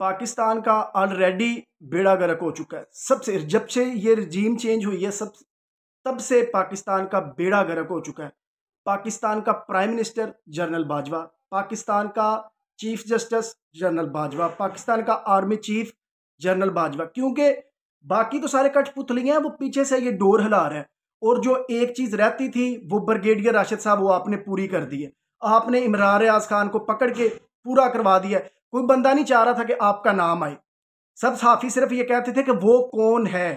पाकिस्तान का ऑलरेडी बेड़ा गर्क हो चुका है सबसे जब से ये रजीम चेंज हुई है सब तब से पाकिस्तान का बेड़ा गर्क हो चुका है पाकिस्तान का prime minister general Bajwa Pakistan का chief justice general Bajwa Pakistan का आर्मी चीफ जनरल बाजवा क्योंकि बाकी तो सारे कठपुतलियाँ हैं वो पीछे से ये डोर हिला रहे हैं और जो एक चीज़ रहती थी वो ब्रिगेडियर राशिद साहब वो आपने पूरी कर दी है आपने इमरान रियाज खान को पकड़ के पूरा करवा दिया कोई बंदा नहीं चाह रहा था कि आपका नाम आए सब साफी सिर्फ ये कहते थे कि वो कौन है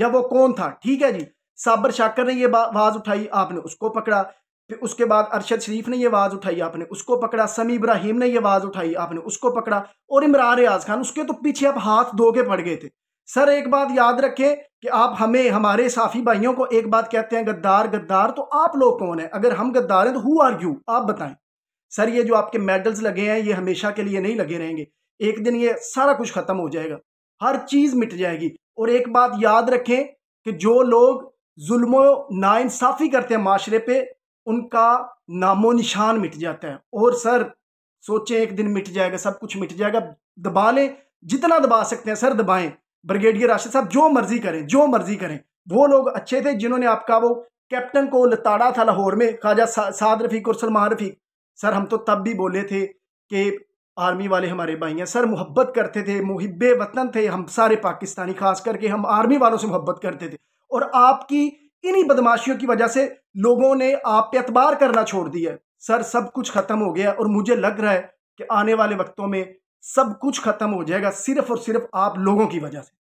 या वो कौन था ठीक है जी साबर शाकर ने ये आवाज़ उठाई आपने उसको पकड़ा फिर उसके बाद अरशद शरीफ ने यह आवाज़ उठाई आपने उसको पकड़ा समी इब्राहिम ने यह आवाज़ उठाई आपने उसको पकड़ा और इमरान रियाज खान उसके तो पीछे आप हाथ धो के पड़ गए थे सर एक बात याद रखें कि आप हमें हमारे साफी भाइयों को एक बात कहते हैं गद्दार गद्दार तो आप लोग कौन है अगर हम गद्दार हैं तो हु आर यू आप बताएं सर ये जो आपके मेडल्स लगे हैं ये हमेशा के लिए नहीं लगे रहेंगे एक दिन ये सारा कुछ ख़त्म हो जाएगा हर चीज़ मिट जाएगी और एक बात याद रखें कि जो लोग जुल्म नाानसाफ़ी करते हैं माशरे पे उनका नामो निशान मिट जाता है और सर सोचें एक दिन मिट जाएगा सब कुछ मिट जाएगा दबा लें जितना दबा सकते हैं सर दबाएं ब्रिगेडियर राशिद साहब जो मर्जी करें जो मर्जी करें वो लोग अच्छे थे जिन्होंने आपका वो कैप्टन को लताड़ा था लाहौर में ख्वाजा साद रफीक और सलमान रफीक सर हम तो तब भी बोले थे कि आर्मी वाले हमारे भाई हैं सर मोहब्बत करते थे मुहब वतन थे हम सारे पाकिस्तानी खास करके हम आर्मी वालों से मोहब्बत करते थे और आपकी इन्हीं बदमाशियों की वजह से लोगों ने आप पे अतबार करना छोड़ दिया है सर सब कुछ ख़त्म हो गया और मुझे लग रहा है कि आने वाले वक्तों में सब कुछ ख़त्म हो जाएगा सिर्फ और सिर्फ आप लोगों की वजह से